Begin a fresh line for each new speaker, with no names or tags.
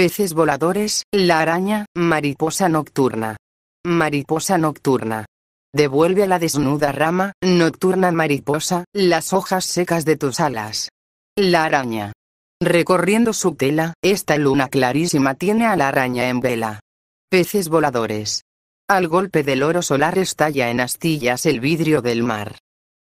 Peces voladores, la araña, mariposa nocturna. Mariposa nocturna. Devuelve a la desnuda rama, nocturna mariposa, las hojas secas de tus alas. La araña. Recorriendo su tela, esta luna clarísima tiene a la araña en vela. Peces voladores. Al golpe del oro solar estalla en astillas el vidrio del mar.